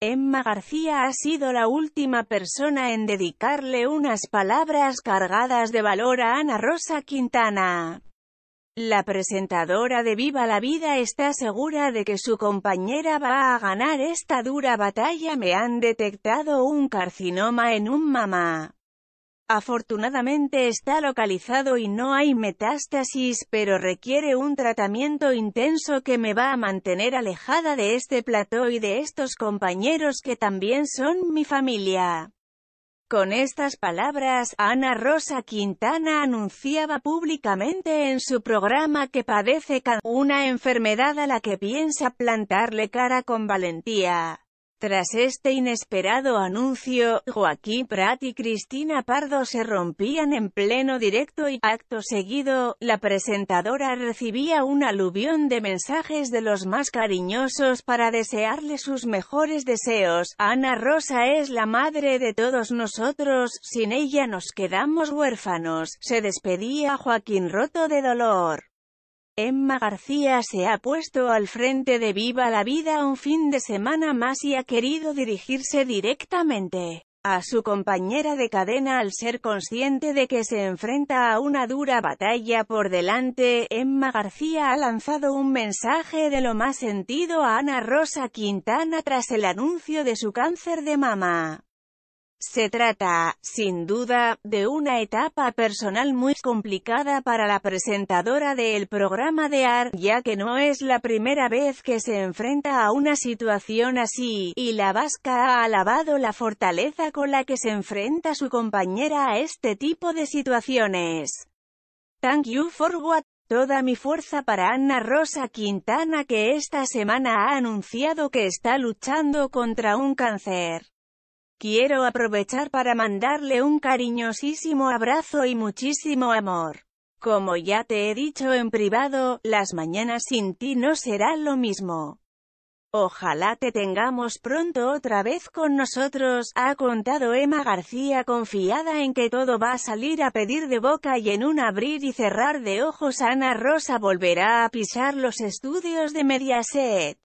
Emma García ha sido la última persona en dedicarle unas palabras cargadas de valor a Ana Rosa Quintana. La presentadora de Viva la Vida está segura de que su compañera va a ganar esta dura batalla. Me han detectado un carcinoma en un mamá. Afortunadamente está localizado y no hay metástasis, pero requiere un tratamiento intenso que me va a mantener alejada de este plató y de estos compañeros que también son mi familia. Con estas palabras, Ana Rosa Quintana anunciaba públicamente en su programa que padece una enfermedad a la que piensa plantarle cara con valentía. Tras este inesperado anuncio, Joaquín Prat y Cristina Pardo se rompían en pleno directo y, acto seguido, la presentadora recibía un aluvión de mensajes de los más cariñosos para desearle sus mejores deseos. Ana Rosa es la madre de todos nosotros, sin ella nos quedamos huérfanos, se despedía Joaquín roto de dolor. Emma García se ha puesto al frente de Viva la Vida un fin de semana más y ha querido dirigirse directamente a su compañera de cadena al ser consciente de que se enfrenta a una dura batalla por delante, Emma García ha lanzado un mensaje de lo más sentido a Ana Rosa Quintana tras el anuncio de su cáncer de mama. Se trata, sin duda, de una etapa personal muy complicada para la presentadora del programa de AR, ya que no es la primera vez que se enfrenta a una situación así, y la vasca ha alabado la fortaleza con la que se enfrenta su compañera a este tipo de situaciones. Thank you for what Toda mi fuerza para Ana Rosa Quintana que esta semana ha anunciado que está luchando contra un cáncer. Quiero aprovechar para mandarle un cariñosísimo abrazo y muchísimo amor. Como ya te he dicho en privado, las mañanas sin ti no será lo mismo. Ojalá te tengamos pronto otra vez con nosotros, ha contado Emma García confiada en que todo va a salir a pedir de boca y en un abrir y cerrar de ojos Ana Rosa volverá a pisar los estudios de Mediaset.